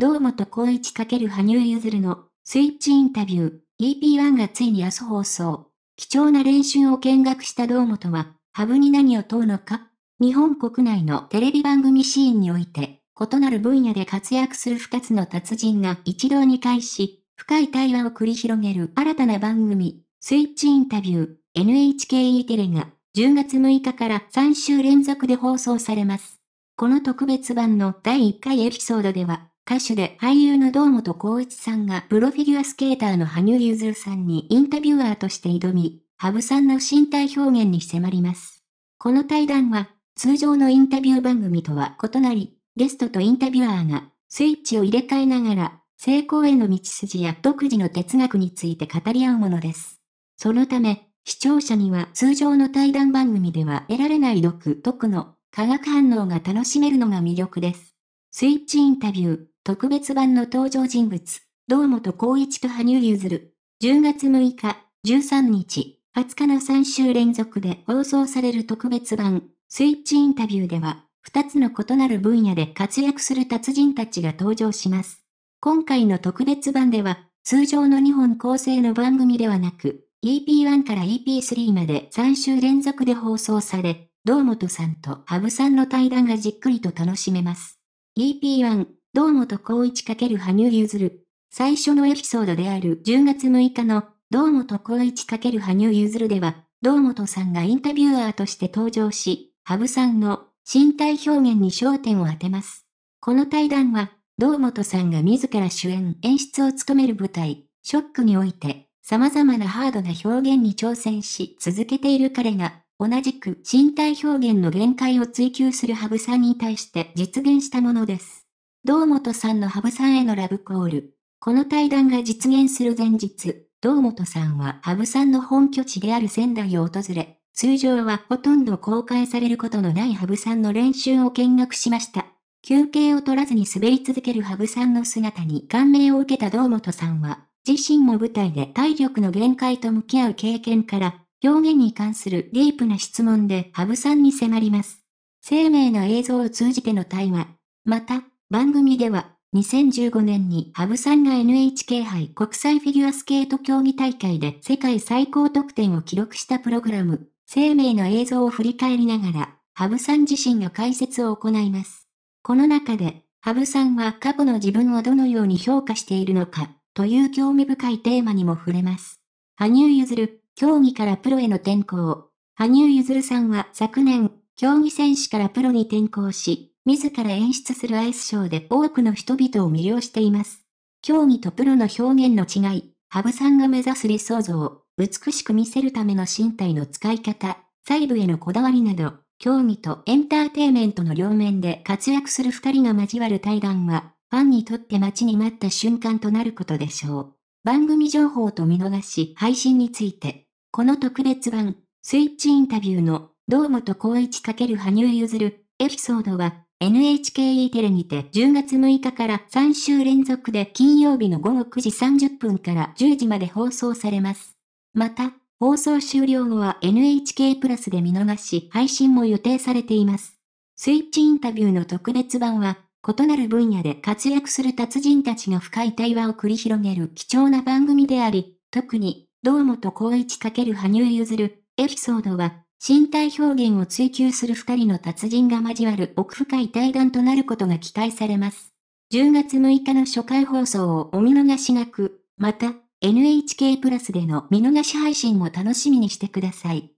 堂本光一×羽生結弦のスイッチインタビュー EP1 がついに明日放送。貴重な練習を見学した堂本は、ハブに何を問うのか日本国内のテレビ番組シーンにおいて、異なる分野で活躍する二つの達人が一堂に会し、深い対話を繰り広げる新たな番組、スイッチインタビュー NHKE テレが10月6日から3週連続で放送されます。この特別版の第1回エピソードでは、歌手で俳優の堂本光一さんがプロフィギュアスケーターの羽生結弦さんにインタビュアーとして挑み、羽生さんの身体表現に迫ります。この対談は、通常のインタビュー番組とは異なり、ゲストとインタビュアーがスイッチを入れ替えながら、成功への道筋や独自の哲学について語り合うものです。そのため、視聴者には通常の対談番組では得られない独特の化学反応が楽しめるのが魅力です。スイッチインタビュー、特別版の登場人物、堂本光一と羽生結弦。10月6日、13日、20日の3週連続で放送される特別版、スイッチインタビューでは、2つの異なる分野で活躍する達人たちが登場します。今回の特別版では、通常の日本構成の番組ではなく、EP1 から EP3 まで3週連続で放送され、堂本さんと羽生さんの対談がじっくりと楽しめます。EP1、堂本光一×羽生結弦。最初のエピソードである10月6日の、堂本光一×羽生結弦では、堂本さんがインタビュアーとして登場し、羽生さんの身体表現に焦点を当てます。この対談は、堂本さんが自ら主演、演出を務める舞台、ショックにおいて、様々なハードな表現に挑戦し続けている彼が、同じく身体表現の限界を追求する羽生さんに対して実現したものです。堂本さんの羽生さんへのラブコール。この対談が実現する前日、堂本さんは羽生さんの本拠地である仙台を訪れ、通常はほとんど公開されることのない羽生さんの練習を見学しました。休憩を取らずに滑り続ける羽生さんの姿に感銘を受けた堂本さんは、自身も舞台で体力の限界と向き合う経験から、表現に関するディープな質問でハブさんに迫ります。生命の映像を通じての対話。また、番組では、2015年にハブさんが NHK 杯国際フィギュアスケート競技大会で世界最高得点を記録したプログラム、生命の映像を振り返りながら、ハブさん自身の解説を行います。この中で、ハブさんは過去の自分をどのように評価しているのか、という興味深いテーマにも触れます。羽生結弦、競技からプロへの転向。羽生結弦さんは昨年、競技選手からプロに転向し、自ら演出するアイスショーで多くの人々を魅了しています。競技とプロの表現の違い、羽生さんが目指す理想像、美しく見せるための身体の使い方、細部へのこだわりなど、競技とエンターテイメントの両面で活躍する二人が交わる対談は、ファンにとって待ちに待った瞬間となることでしょう。番組情報と見逃し配信について、この特別版、スイッチインタビューの、堂本光一×羽生結弦、エピソードは、NHKE テレにて10月6日から3週連続で金曜日の午後9時30分から10時まで放送されます。また、放送終了後は NHK プラスで見逃し配信も予定されています。スイッチインタビューの特別版は、異なる分野で活躍する達人たちが深い対話を繰り広げる貴重な番組であり、特に堂本光一×羽生譲る、エピソードは、身体表現を追求する二人の達人が交わる奥深い対談となることが期待されます。10月6日の初回放送をお見逃しなく、また、NHK プラスでの見逃し配信も楽しみにしてください。